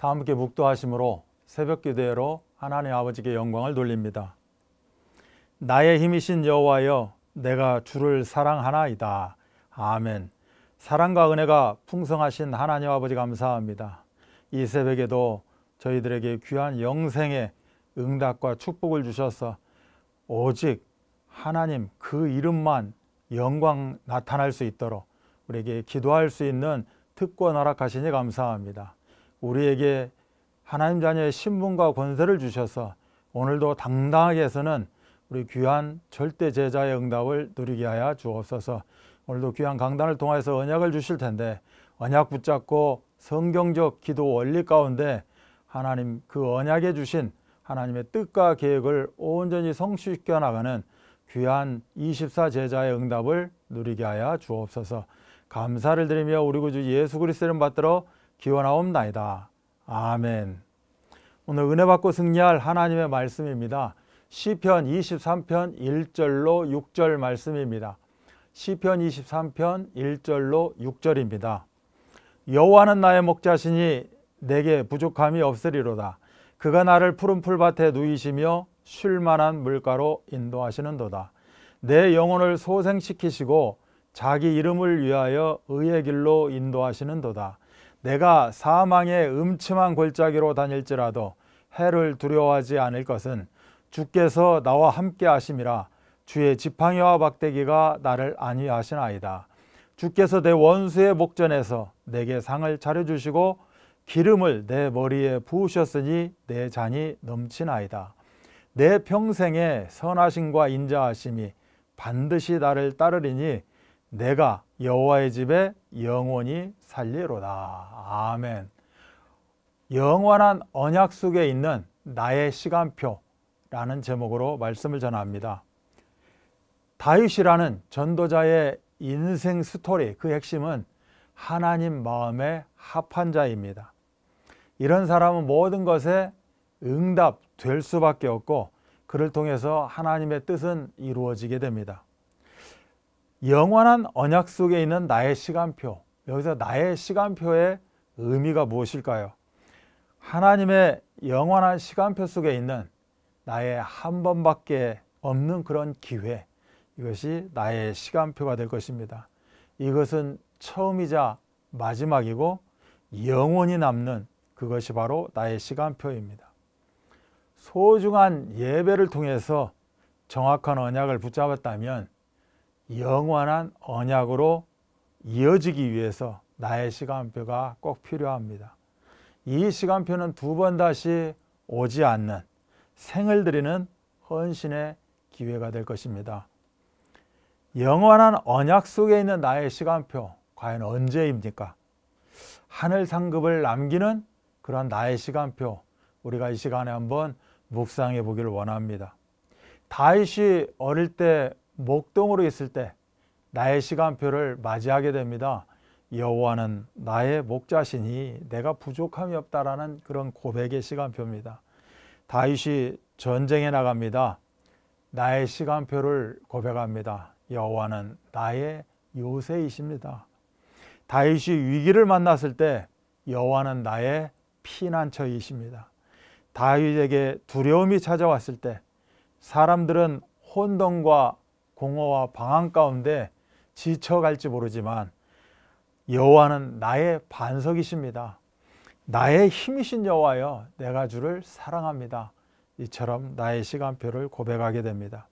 다 함께 묵도하심으로 새벽 기도로 하나님 아버지께 영광을 돌립니다. 나의 힘이신 여호와여 내가 주를 사랑하나이다. 아멘. 사랑과 은혜가 풍성하신 하나님 아버지 감사합니다. 이 새벽에도 저희들에게 귀한 영생의 응답과 축복을 주셔서 오직 하나님 그 이름만 영광 나타날 수 있도록 우리에게 기도할 수 있는 특권 허락하시니 감사합니다. 우리에게 하나님 자녀의 신분과 권세를 주셔서 오늘도 당당하게 서는 우리 귀한 절대 제자의 응답을 누리게 하여 주옵소서. 오늘도 귀한 강단을 통해서 언약을 주실 텐데 언약 붙잡고 성경적 기도 원리 가운데 하나님 그 언약에 주신 하나님의 뜻과 계획을 온전히 성취시켜 나가는 귀한 24 제자의 응답을 누리게 하여 주옵소서. 감사를 드리며 우리 구주 예수 그리스도를 받들어 기원하옵나이다. 아멘. 오늘 은혜 받고 승리할 하나님의 말씀입니다. 시편 23편 1절로 6절 말씀입니다. 시편 23편 1절로 6절입니다. 여호와는 나의 목자시니 내게 부족함이 없으리로다. 그가 나를 푸른 풀밭에 누이시며 쉴 만한 물가로 인도하시는도다. 내 영혼을 소생시키시고 자기 이름을 위하여 의의 길로 인도하시는도다. 내가 사망의 음침한 골짜기로 다닐지라도 해를 두려워하지 않을 것은 주께서 나와 함께 하심이라 주의 지팡이와 박대기가 나를 안위하시나이다. 주께서 내 원수의 목전에서 내게 상을 차려주시고 기름을 내 머리에 부으셨으니 내 잔이 넘치나이다. 내평생의 선하심과 인자하심이 반드시 나를 따르리니 내가 여호와의 집에 영원히 살리로다. 아멘. 영원한 언약 속에 있는 나의 시간표라는 제목으로 말씀을 전합니다. 다윗이라는 전도자의 인생 스토리 그 핵심은 하나님 마음의 합한 자입니다. 이런 사람은 모든 것에 응답될 수밖에 없고 그를 통해서 하나님의 뜻은 이루어지게 됩니다. 영원한 언약 속에 있는 나의 시간표 여기서 나의 시간표의 의미가 무엇일까요? 하나님의 영원한 시간표 속에 있는 나의 한 번밖에 없는 그런 기회 이것이 나의 시간표가 될 것입니다. 이것은 처음이자 마지막이고 영원히 남는 그것이 바로 나의 시간표입니다. 소중한 예배를 통해서 정확한 언약을 붙잡았다면 영원한 언약으로 이어지기 위해서 나의 시간표가 꼭 필요합니다. 이 시간표는 두 번 다시 오지 않는 생을 드리는 헌신의 기회가 될 것입니다. 영원한 언약 속에 있는 나의 시간표, 과연 언제입니까? 하늘 상급을 남기는 그런 나의 시간표, 우리가 이 시간에 한번 묵상해 보기를 원합니다. 다윗이 어릴 때 목동으로 있을 때 나의 시간표를 맞이하게 됩니다. 여호와는 나의 목자시니 내가 부족함이 없다라는 그런 고백의 시간표입니다. 다윗이 전쟁에 나갑니다. 나의 시간표를 고백합니다. 여호와는 나의 요새이십니다. 다윗이 위기를 만났을 때 여호와는 나의 피난처이십니다. 다윗에게 두려움이 찾아왔을 때 사람들은 혼돈과 공허와 방황 가운데 지쳐갈지 모르지만 여호와는 나의 반석이십니다. 나의 힘이신 여호와여 내가 주를 사랑합니다. 이처럼 나의 시간표를 고백하게 됩니다.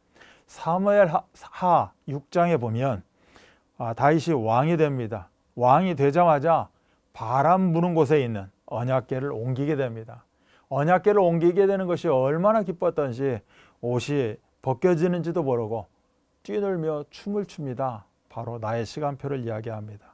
사무엘 하 6장에 보면 아, 다윗이 왕이 됩니다. 왕이 되자마자 바람 부는 곳에 있는 언약계를 옮기게 됩니다. 언약계를 옮기게 되는 것이 얼마나 기뻤던지 옷이 벗겨지는지도 모르고 뛰놀며 춤을 춥니다. 바로 나의 시간표를 이야기합니다.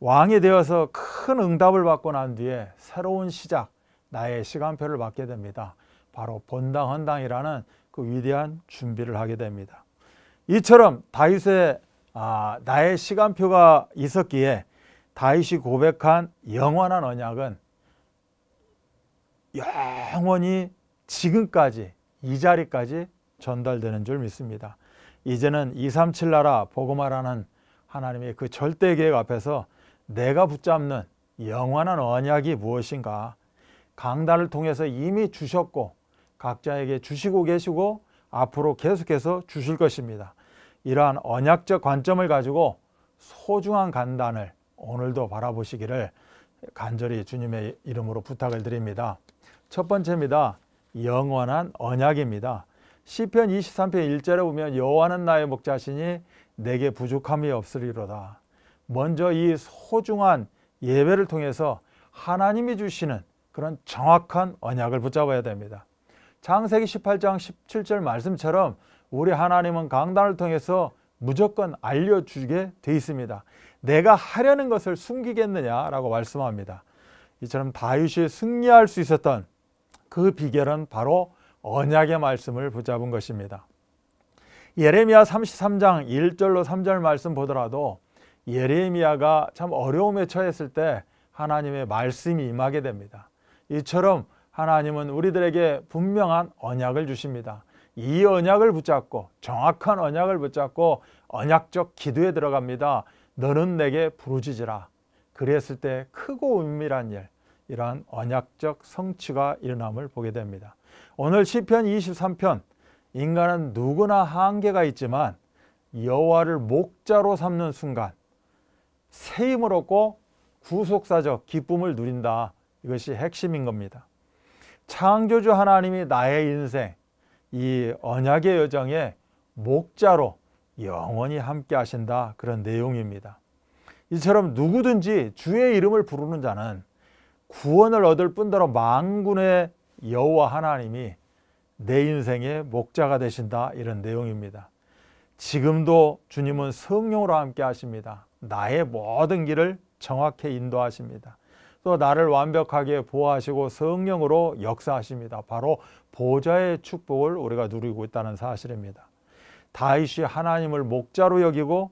왕이 되어서 큰 응답을 받고 난 뒤에 새로운 시작, 나의 시간표를 받게 됩니다. 바로 본당 헌당이라는 그 위대한 준비를 하게 됩니다. 이처럼 다윗의 아, 나의 시간표가 있었기에 다윗이 고백한 영원한 언약은 영원히 지금까지 이 자리까지 전달되는 줄 믿습니다. 이제는 237 나라 복음마라는 하나님의 그 절대 계획 앞에서 내가 붙잡는 영원한 언약이 무엇인가 강단을 통해서 이미 주셨고 각자에게 주시고 계시고 앞으로 계속해서 주실 것입니다. 이러한 언약적 관점을 가지고 소중한 간단을 오늘도 바라보시기를 간절히 주님의 이름으로 부탁을 드립니다. 첫 번째입니다. 영원한 언약입니다. 시편 23편 1절에 보면 여호와는 나의 목자시니 내게 부족함이 없으리로다. 먼저 이 소중한 예배를 통해서 하나님이 주시는 그런 정확한 언약을 붙잡아야 됩니다. 창세기 18장 17절 말씀처럼 우리 하나님은 강단을 통해서 무조건 알려주게 돼 있습니다. 내가 하려는 것을 숨기겠느냐라고 말씀합니다. 이처럼 다윗이 승리할 수 있었던 그 비결은 바로 언약의 말씀을 붙잡은 것입니다. 예레미야 33장 1절로 3절 말씀 보더라도 예레미야가 참 어려움에 처했을 때 하나님의 말씀이 임하게 됩니다. 이처럼 하나님은 우리들에게 분명한 언약을 주십니다. 이 언약을 붙잡고 정확한 언약을 붙잡고 언약적 기도에 들어갑니다. 너는 내게 부르짖으라. 그랬을 때 크고 은밀한 일, 이러한 언약적 성취가 일어남을 보게 됩니다. 오늘 시편 23편 인간은 누구나 한계가 있지만 여호와를 목자로 삼는 순간 새 힘을 얻고 구속사적 기쁨을 누린다. 이것이 핵심인 겁니다. 창조주 하나님이 나의 인생 이 언약의 여정에 목자로 영원히 함께 하신다. 그런 내용입니다. 이처럼 누구든지 주의 이름을 부르는 자는 구원을 얻을 뿐더러 망군의 여호와 하나님이 내 인생의 목자가 되신다 이런 내용입니다. 지금도 주님은 성령으로 함께 하십니다. 나의 모든 길을 정확히 인도하십니다. 또 나를 완벽하게 보호하시고 성령으로 역사하십니다. 바로 보좌의 축복을 우리가 누리고 있다는 사실입니다. 다윗이 하나님을 목자로 여기고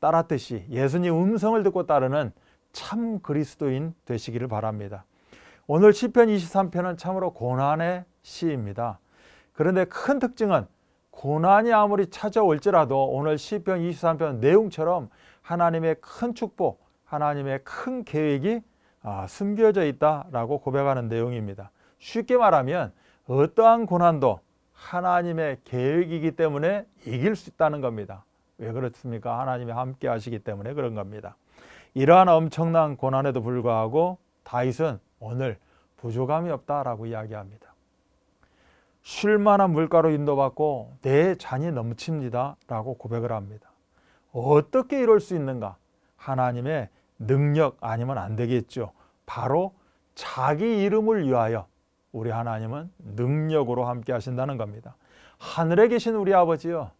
따랐듯이 예수님 음성을 듣고 따르는 참 그리스도인 되시기를 바랍니다. 오늘 시편 23편은 참으로 고난의 시입니다. 그런데 큰 특징은 고난이 아무리 찾아올지라도 오늘 시편 23편 내용처럼 하나님의 큰 축복, 하나님의 큰 계획이 아, 숨겨져 있다라고 고백하는 내용입니다. 쉽게 말하면 어떠한 고난도 하나님의 계획이기 때문에 이길 수 있다는 겁니다. 왜 그렇습니까? 하나님이 함께 하시기 때문에 그런 겁니다. 이러한 엄청난 고난에도 불구하고 다윗은 오늘 부족함이 없다라고 이야기합니다. 쉴 만한 물가로 인도받고 내 잔이 넘칩니다. 라고 고백을 합니다. 어떻게 이럴 수 있는가? 하나님의 능력 아니면 안 되겠죠. 바로 자기 이름을 위하여 우리 하나님은 능력으로 함께 하신다는 겁니다. 하늘에 계신 우리 아버지요.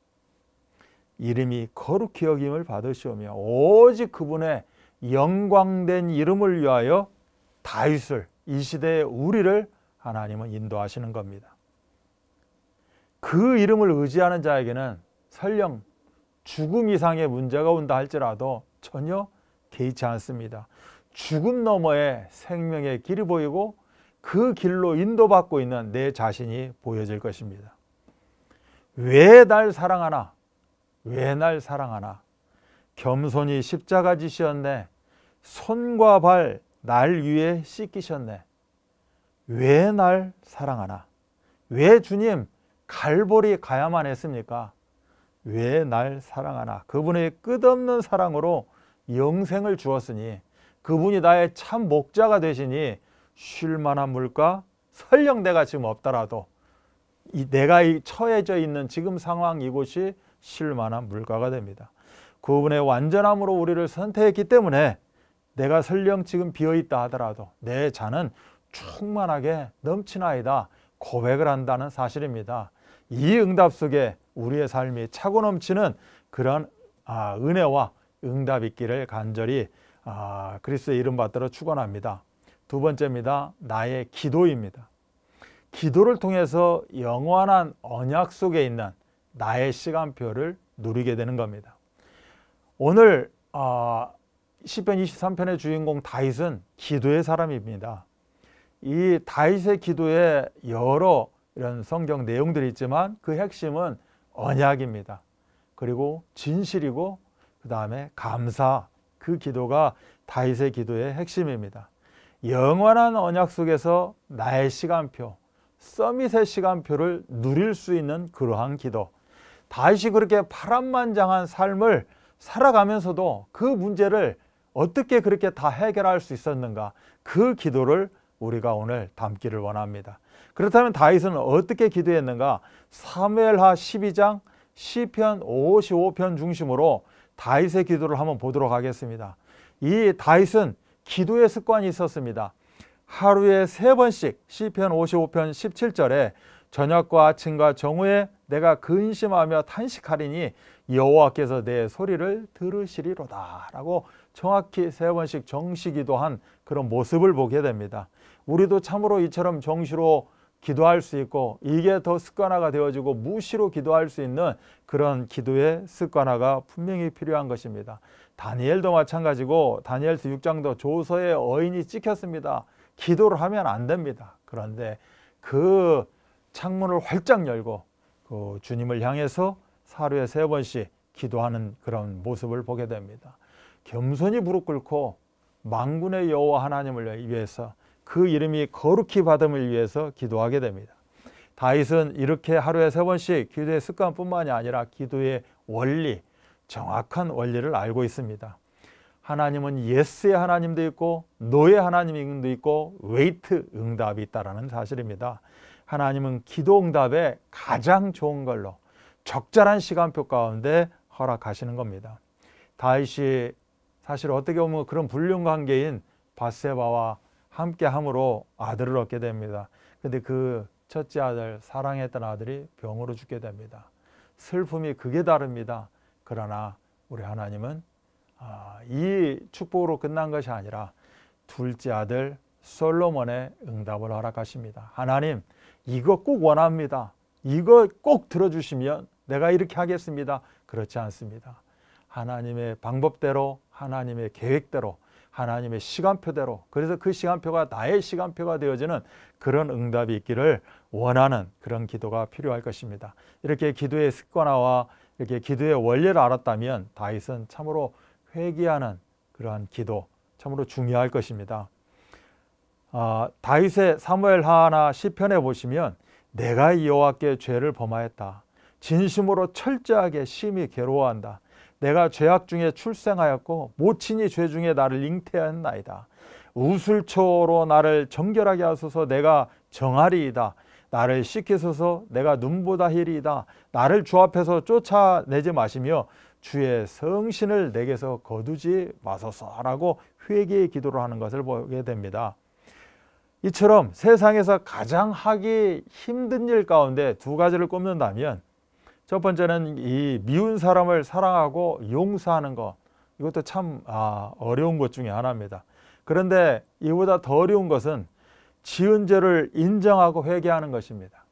이름이 거룩히 여김을 받으시오며 오직 그분의 영광된 이름을 위하여 다윗을 이 시대의 우리를 하나님은 인도하시는 겁니다. 그 이름을 의지하는 자에게는 설령 죽음 이상의 문제가 온다 할지라도 전혀 개의치 않습니다. 죽음 너머에 생명의 길이 보이고 그 길로 인도받고 있는 내 자신이 보여질 것입니다. 왜 날 사랑하나? 왜 날 사랑하나? 겸손히 십자가 지시었네. 손과 발날 위해 씻기셨네. 왜 날 사랑하나? 왜 주님 갈보리 가야만 했습니까? 왜 날 사랑하나? 그분의 끝없는 사랑으로 영생을 주었으니 그분이 나의 참 목자가 되시니 쉴만한 물가 설령 내가 지금 없더라도 이 내가 처해져 있는 지금 상황 이곳이 쉴만한 물가가 됩니다. 그분의 완전함으로 우리를 선택했기 때문에 내가 설령 지금 비어있다 하더라도 내 잔은 충만하게 넘치나이다 고백을 한다는 사실입니다. 이 응답 속에 우리의 삶이 차고 넘치는 그런 아, 은혜와 응답 있기를 간절히 아, 그리스의 이름 받들어 축원합니다. 두 번째입니다. 나의 기도입니다. 기도를 통해서 영원한 언약 속에 있는 나의 시간표를 누리게 되는 겁니다. 오늘 아, 시편 23편의 주인공 다윗은 기도의 사람입니다. 이 다윗의 기도에 여러 이런 성경 내용들이 있지만 그 핵심은 언약입니다. 그리고 진실이고 그 다음에 감사 그 기도가 다윗의 기도의 핵심입니다. 영원한 언약 속에서 나의 시간표, 서밋의 시간표를 누릴 수 있는 그러한 기도. 다윗이 그렇게 파란만장한 삶을 살아가면서도 그 문제를 어떻게 그렇게 다 해결할 수 있었는가 그 기도를 우리가 오늘 담기를 원합니다. 그렇다면 다윗은 어떻게 기도했는가? 사무엘하 12장 시편 55편 중심으로 다윗의 기도를 한번 보도록 하겠습니다. 이 다윗은 기도의 습관이 있었습니다. 하루에 세 번씩 시편 55편 17절에 저녁과 아침과 정오에 내가 근심하며 탄식하리니 여호와께서 내 소리를 들으시리로다라고 정확히 세 번씩 정시기도 한 그런 모습을 보게 됩니다. 우리도 참으로 이처럼 정시로 기도할 수 있고 이게 더 습관화가 되어지고 무시로 기도할 수 있는 그런 기도의 습관화가 분명히 필요한 것입니다. 다니엘도 마찬가지고 다니엘서 6장도 조서에 어인이 찍혔습니다. 기도를 하면 안 됩니다. 그런데 그 창문을 활짝 열고 그 주님을 향해서 하루에 세 번씩 기도하는 그런 모습을 보게 됩니다. 겸손히 무릎 꿇고 망군의 여호와 하나님을 위해서 그 이름이 거룩히 받음을 위해서 기도하게 됩니다. 다윗은 이렇게 하루에 세 번씩 기도의 습관뿐만이 아니라 기도의 원리, 정확한 원리를 알고 있습니다. 하나님은 예스의 하나님도 있고 노의 하나님도 있고 웨이트 응답이 있다라는 사실입니다. 하나님은 기도 응답에 가장 좋은 걸로 적절한 시간표 가운데 허락하시는 겁니다. 다윗이 사실 어떻게 보면 그런 불륜 관계인 바세바와 함께 함으로 아들을 얻게 됩니다. 근데 그 첫째 아들, 사랑했던 아들이 병으로 죽게 됩니다. 슬픔이 그게 다릅니다. 그러나 우리 하나님은 아, 이 축복으로 끝난 것이 아니라 둘째 아들 솔로몬의 응답을 허락하십니다. 하나님, 이거 꼭 원합니다. 이거 꼭 들어주시면 내가 이렇게 하겠습니다. 그렇지 않습니다. 하나님의 방법대로 하나님의 계획대로 하나님의 시간표대로 그래서 그 시간표가 나의 시간표가 되어지는 그런 응답이 있기를 원하는 그런 기도가 필요할 것입니다. 이렇게 기도의 습관화와 이렇게 기도의 원리를 알았다면 다윗은 참으로 회개하는 그러한 기도 참으로 중요할 것입니다. 아, 다윗의 사무엘 하나 시편에 보시면 내가 여호와께 죄를 범하였다. 진심으로 철저하게 심히 괴로워한다. 내가 죄악 중에 출생하였고 모친이 죄 중에 나를 잉태한나이다 우술초로 나를 정결하게 하소서 내가 정아리이다 나를 씻기소서 내가 눈보다 희리이다. 나를 주 앞에서 쫓아내지 마시며 주의 성신을 내게서 거두지 마소서라고 회개의 기도를 하는 것을 보게 됩니다. 이처럼 세상에서 가장 하기 힘든 일 가운데 두 가지를 꼽는다면 첫 번째는 이 미운 사람을 사랑하고 용서하는 것. 이것도 참 아, 어려운 것 중에 하나입니다. 그런데 이보다 더 어려운 것은 지은 죄를 인정하고 회개하는 것입니다.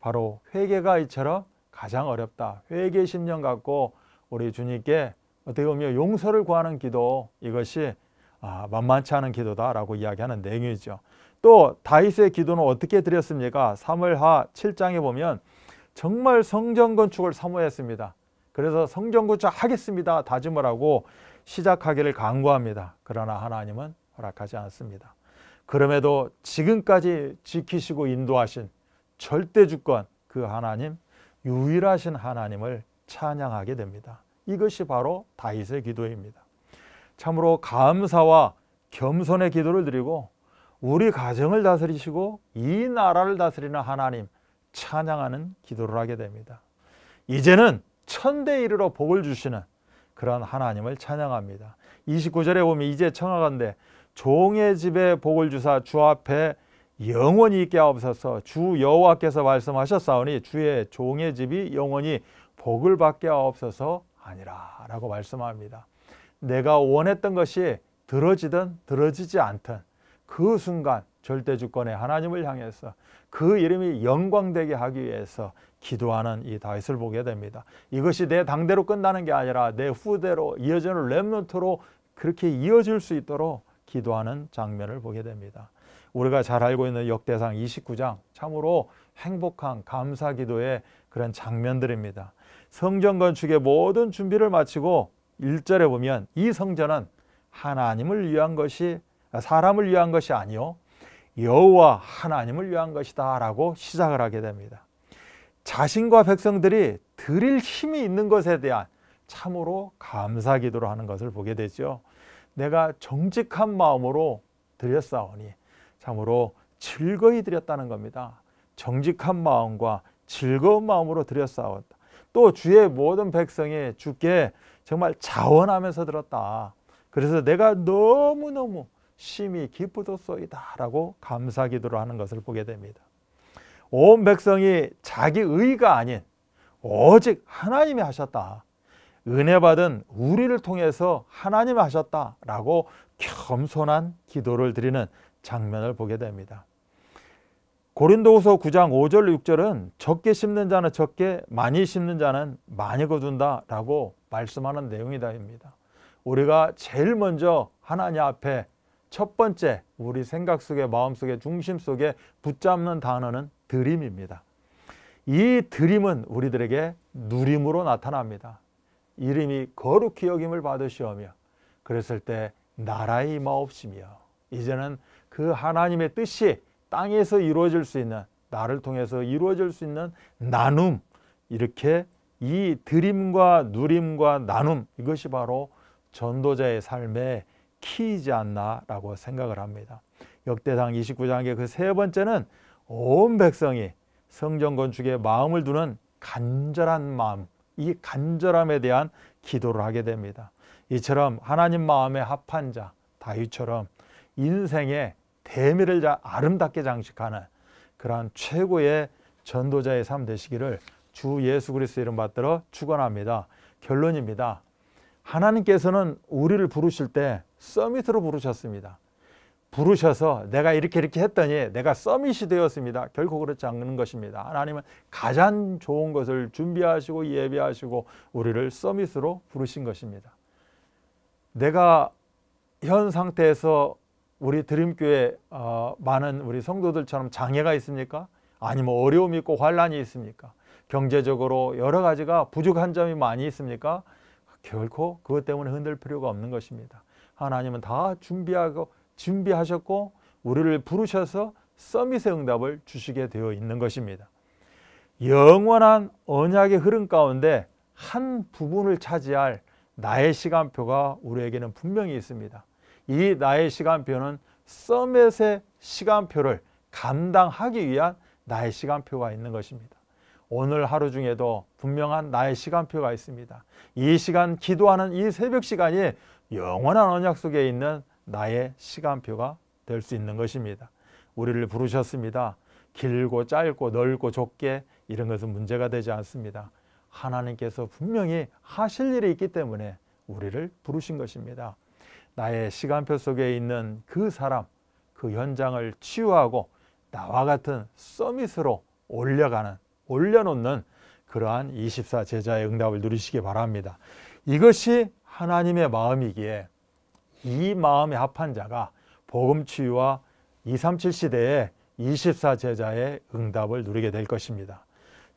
바로 회개가 이처럼 가장 어렵다. 회개 심령 갖고 우리 주님께 어떻게 보면 용서를 구하는 기도 이것이 아, 만만치 않은 기도다라고 이야기하는 내용이죠. 또 다윗의 기도는 어떻게 드렸습니까? 3월하 7장에 보면 정말 성전 건축을 사모했습니다. 그래서 성전 건축하겠습니다 다짐을 하고 시작하기를 강구합니다. 그러나 하나님은 허락하지 않습니다. 그럼에도 지금까지 지키시고 인도하신 절대 주권 그 하나님 유일하신 하나님을 찬양하게 됩니다. 이것이 바로 다윗의 기도입니다. 참으로 감사와 겸손의 기도를 드리고 우리 가정을 다스리시고 이 나라를 다스리는 하나님 찬양하는 기도를 하게 됩니다. 이제는 천대 이르러 복을 주시는 그러 하나님을 찬양합니다. 29절에 보면 이제 청하건대 종의 집에 복을 주사 주 앞에 영원히 있게 하옵소서 주 여호와께서 말씀하셨사오니 주의 종의 집이 영원히 복을 받게 하옵소서 아니라 라고 말씀합니다. 내가 원했던 것이 들어지든 들어지지 않든 그 순간 절대 주권의 하나님을 향해서 그 이름이 영광되게 하기 위해서 기도하는 이 다윗을 보게 됩니다. 이것이 내 당대로 끝나는 게 아니라 내 후대로 이어지는 렘넌트로 그렇게 이어질 수 있도록 기도하는 장면을 보게 됩니다. 우리가 잘 알고 있는 역대상 29장 참으로 행복한 감사 기도의 그런 장면들입니다. 성전 건축의 모든 준비를 마치고 1절에 보면 이 성전은 하나님을 위한 것이 사람을 위한 것이 아니요 여호와 하나님을 위한 것이다 라고 시작을 하게 됩니다. 자신과 백성들이 드릴 힘이 있는 것에 대한 참으로 감사 기도를 하는 것을 보게 되죠. 내가 정직한 마음으로 드렸사오니 참으로 즐거이 드렸다는 겁니다. 정직한 마음과 즐거운 마음으로 드렸사온다. 또 주의 모든 백성이 주께 정말 자원하면서 들었다. 그래서 내가 너무너무 심히 기쁘도소이다 라고 감사 기도를 하는 것을 보게 됩니다. 온 백성이 자기 의가 아닌 오직 하나님이 하셨다. 은혜 받은 우리를 통해서 하나님이 하셨다 라고 겸손한 기도를 드리는 장면을 보게 됩니다. 고린도후서 9장 5절 6절은 적게 심는 자는 적게 많이 심는 자는 많이 거둔다 라고 말씀하는 내용이다입니다. 우리가 제일 먼저 하나님 앞에 첫 번째 우리 생각 속에 마음 속에 중심 속에 붙잡는 단어는 드림입니다. 이 드림은 우리들에게 누림으로 나타납니다. 이름이 거룩히 여김을 받으시오며 그랬을 때 나라의 마옵시며 이제는 그 하나님의 뜻이 땅에서 이루어질 수 있는 나를 통해서 이루어질 수 있는 나눔 이렇게 이 드림과 누림과 나눔 이것이 바로 전도자의 삶의 키이지 않나라고 생각을 합니다. 역대상 29장의 그 세 번째는 온 백성이 성전 건축에 마음을 두는 간절한 마음, 이 간절함에 대한 기도를 하게 됩니다. 이처럼 하나님 마음에 합한 자, 다윗처럼 인생의 대미를 아름답게 장식하는 그러한 최고의 전도자의 삶 되시기를 주 예수 그리스도 이름 받들어 축원합니다. 결론입니다. 하나님께서는 우리를 부르실 때 서밋으로 부르셨습니다. 부르셔서 내가 이렇게 이렇게 했더니 내가 서밋이 되었습니다. 결코 그렇지 않는 것입니다. 하나님은 가장 좋은 것을 준비하시고 예비하시고 우리를 서밋으로 부르신 것입니다. 내가 현 상태에서 우리 드림교회 어, 많은 우리 성도들처럼 장애가 있습니까? 아니면 어려움이 있고 환란이 있습니까? 경제적으로 여러 가지가 부족한 점이 많이 있습니까? 결코 그것 때문에 흔들 필요가 없는 것입니다. 하나님은 다 준비하고 준비하셨고 우리를 부르셔서 서밋의 응답을 주시게 되어 있는 것입니다. 영원한 언약의 흐름 가운데 한 부분을 차지할 나의 시간표가 우리에게는 분명히 있습니다. 이 나의 시간표는 서밋의 시간표를 감당하기 위한 나의 시간표가 있는 것입니다. 오늘 하루 중에도 분명한 나의 시간표가 있습니다. 이 시간 기도하는 이 새벽 시간이 영원한 언약 속에 있는 나의 시간표가 될 수 있는 것입니다. 우리를 부르셨습니다. 길고 짧고 넓고 좁게 이런 것은 문제가 되지 않습니다. 하나님께서 분명히 하실 일이 있기 때문에 우리를 부르신 것입니다. 나의 시간표 속에 있는 그 사람, 그 현장을 치유하고 나와 같은 서밋으로 올려가는, 올려놓는 그러한 24 제자의 응답을 누리시기 바랍니다. 이것이 하나님의 마음이기에 이 마음에 합한 자가 복음 치유와 237 시대의 24 제자의 응답을 누리게 될 것입니다.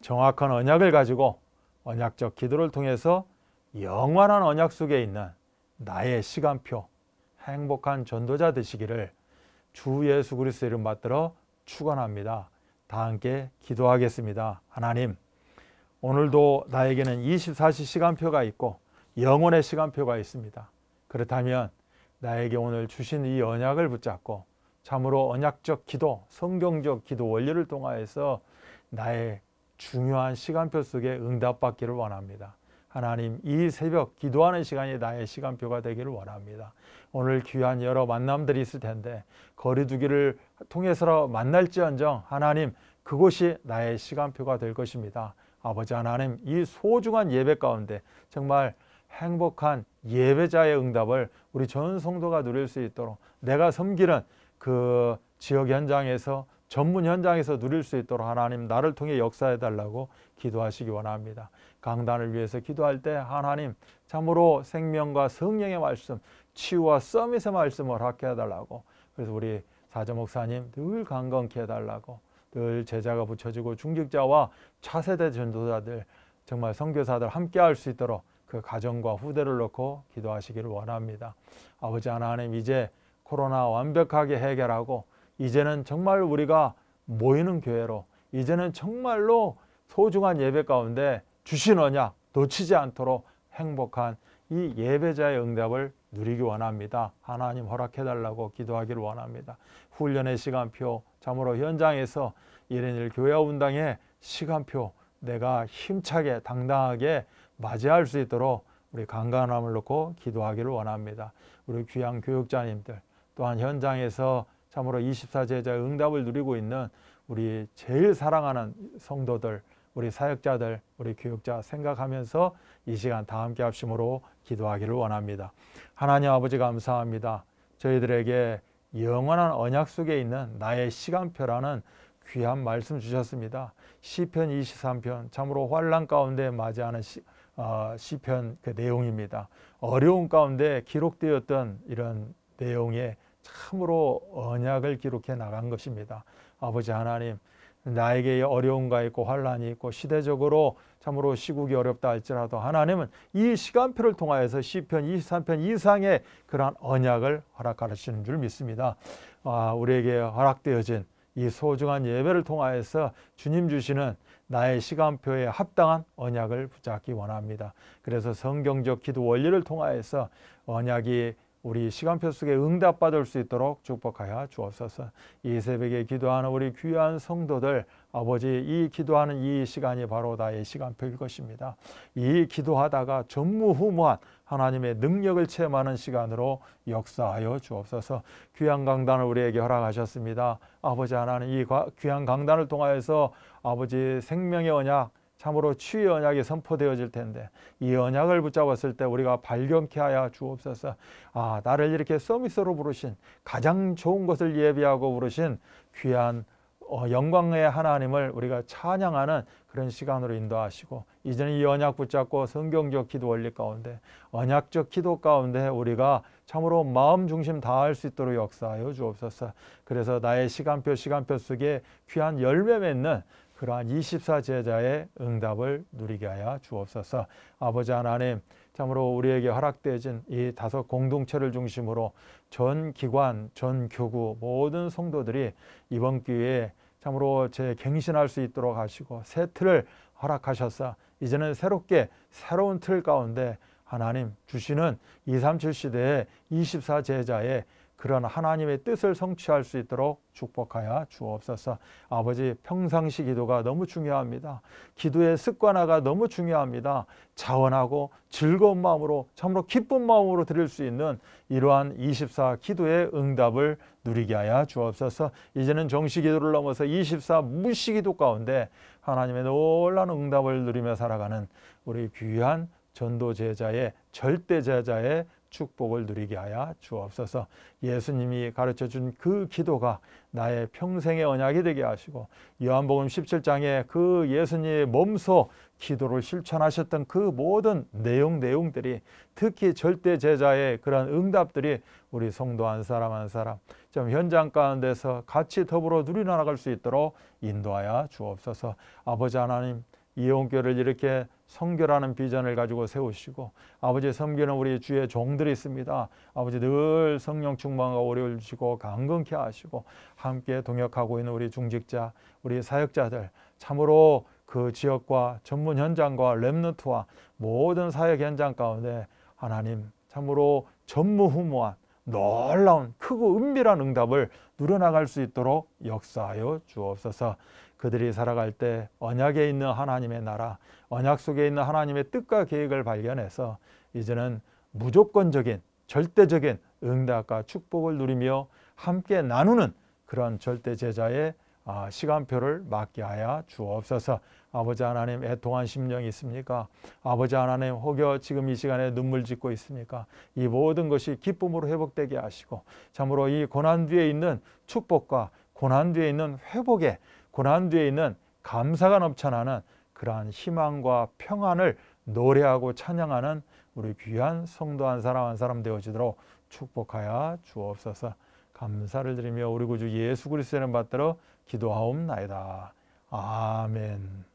정확한 언약을 가지고 언약적 기도를 통해서 영원한 언약 속에 있는 나의 시간표, 행복한 전도자 되시기를 주 예수 그리스도 이름 받들어 축원합니다. 다 함께 기도하겠습니다. 하나님, 오늘도 나에게는 24시 시간표가 있고 영혼의 시간표가 있습니다. 그렇다면 나에게 오늘 주신 이 언약을 붙잡고 참으로 언약적 기도, 성경적 기도 원리를 통하여서 나의 중요한 시간표 속에 응답받기를 원합니다. 하나님, 이 새벽 기도하는 시간이 나의 시간표가 되기를 원합니다. 오늘 귀한 여러 만남들이 있을 텐데 거리두기를 통해서 만날지언정 하나님, 그곳이 나의 시간표가 될 것입니다. 아버지 하나님, 이 소중한 예배 가운데 정말 행복한 예배자의 응답을 우리 전 성도가 누릴 수 있도록 내가 섬기는 그 지역 현장에서 전문 현장에서 누릴 수 있도록 하나님 나를 통해 역사해 달라고 기도하시기 원합니다. 강단을 위해서 기도할 때 하나님 참으로 생명과 성령의 말씀, 치유와 써밋의 말씀을 하게 해달라고 그래서 우리 사저 목사님 늘 강건케 해달라고 늘 제자가 붙여지고 중직자와 차세대 전도자들 정말 선교사들 함께 할 수 있도록 그 가정과 후대를 놓고 기도하시기를 원합니다. 아버지 하나님 이제 코로나 완벽하게 해결하고 이제는 정말 우리가 모이는 교회로 이제는 정말로 소중한 예배 가운데 주신 언약 놓치지 않도록 행복한 이 예배자의 응답을 누리기 원합니다. 하나님 허락해 달라고 기도하기를 원합니다. 훈련의 시간표 참으로 현장에서 1인1 교회 운동의 시간표 내가 힘차게 당당하게 맞이할 수 있도록 우리 간간함을 놓고 기도하기를 원합니다. 우리 귀한 교육자님들 또한 현장에서 참으로 24제자 응답을 누리고 있는 우리 제일 사랑하는 성도들, 우리 사역자들, 우리 교육자 생각하면서 이 시간 다 함께 합심으로 기도하기를 원합니다. 하나님 아버지 감사합니다. 저희들에게 영원한 언약 속에 있는 나의 시간표라는 귀한 말씀 주셨습니다. 시편 23편 참으로 환란 가운데 맞이하는 시, 어, 시편 그 내용입니다. 어려운 가운데 기록되었던 이런 내용에 참으로 언약을 기록해 나간 것입니다. 아버지 하나님, 나에게 어려움과 있고 환란이 있고 시대적으로 참으로 시국이 어렵다 할지라도 하나님은 이 시간표를 통하여서 시편 23편 이상의 그러한 언약을 허락하시는 줄 믿습니다. 아, 우리에게 허락되어진 이 소중한 예배를 통하여서 주님 주시는 나의 시간표에 합당한 언약을 붙잡기 원합니다. 그래서 성경적 기도 원리를 통하여서 언약이 우리 시간표 속에 응답받을 수 있도록 축복하여 주옵소서. 이 새벽에 기도하는 우리 귀한 성도들 아버지 이 기도하는 이 시간이 바로 나의 시간표일 것입니다. 이 기도하다가 전무후무한 하나님의 능력을 체험하는 시간으로 역사하여 주옵소서. 귀한 강단을 우리에게 허락하셨습니다. 아버지 하나님 이 귀한 강단을 통하여서 아버지 생명의 언약 참으로 치유 언약이 선포되어질 텐데 이 언약을 붙잡았을 때 우리가 발견케 하여 주옵소서 아 나를 이렇게 서밋으로 부르신 가장 좋은 것을 예비하고 부르신 귀한 어, 영광의 하나님을 우리가 찬양하는 그런 시간으로 인도하시고 이제는 이 언약 붙잡고 성경적 기도 원리 가운데 언약적 기도 가운데 우리가 참으로 마음 중심 다할 수 있도록 역사하여 주옵소서. 그래서 나의 시간표 시간표 속에 귀한 열매 맺는 그러한 24제자의 응답을 누리게 하여 주옵소서. 아버지 하나님, 참으로 우리에게 허락되어진 이 다섯 공동체를 중심으로 전 기관, 전 교구 모든 성도들이 이번 기회에 참으로 제 갱신할 수 있도록 하시고 새 틀을 허락하셔서 이제는 새롭게 새로운 틀 가운데 하나님 주시는 237 시대의 24 제자의 그런 하나님의 뜻을 성취할 수 있도록 축복하여 주옵소서. 아버지 평상시 기도가 너무 중요합니다. 기도의 습관화가 너무 중요합니다. 자원하고 즐거운 마음으로 참으로 기쁜 마음으로 드릴 수 있는 이러한 24 기도의 응답을 누리게 하여 주옵소서. 이제는 정시 기도를 넘어서 24 무시 기도 가운데 하나님의 놀라운 응답을 누리며 살아가는 우리 귀한 전도 제자의 절대 제자의 축복을 누리게 하여 주옵소서 예수님이 가르쳐 준 그 기도가 나의 평생의 언약이 되게 하시고 요한복음 17장에 그 예수님의 몸소 기도를 실천하셨던 그 모든 내용 내용들이 특히 절대 제자의 그런 응답들이 우리 성도 한 사람 한 사람 좀 현장 가운데서 같이 더불어 누리나갈 수 있도록 인도하여 주옵소서 아버지 하나님 이혼교를 이렇게 성교라는 비전을 가지고 세우시고 아버지 성교는 우리 주의 종들이 있습니다. 아버지 늘 성령 충만과 오려를 주시고 강건케 하시고 함께 동역하고 있는 우리 중직자, 우리 사역자들 참으로 그 지역과 전문 현장과 랩너트와 모든 사역 현장 가운데 하나님 참으로 전무후무한 놀라운 크고 은밀한 응답을 누려나갈 수 있도록 역사하여 주옵소서. 그들이 살아갈 때 언약에 있는 하나님의 나라, 언약 속에 있는 하나님의 뜻과 계획을 발견해서 이제는 무조건적인, 절대적인 응답과 축복을 누리며 함께 나누는 그런 절대 제자의 아, 시간표를 맞게 하여 주옵소서. 아버지 하나님 애통한 심령이 있습니까? 아버지 하나님 혹여 지금 이 시간에 눈물 짓고 있습니까? 이 모든 것이 기쁨으로 회복되게 하시고 참으로 이 고난 뒤에 있는 축복과 고난 뒤에 있는 회복의 고난 뒤에 있는 감사가 넘쳐나는 그러한 희망과 평안을 노래하고 찬양하는 우리 귀한 성도 한 사람 한 사람 되어지도록 축복하여 주옵소서. 감사를 드리며 우리 구주 예수 그리스도의 받들어 기도하옵나이다. 아멘.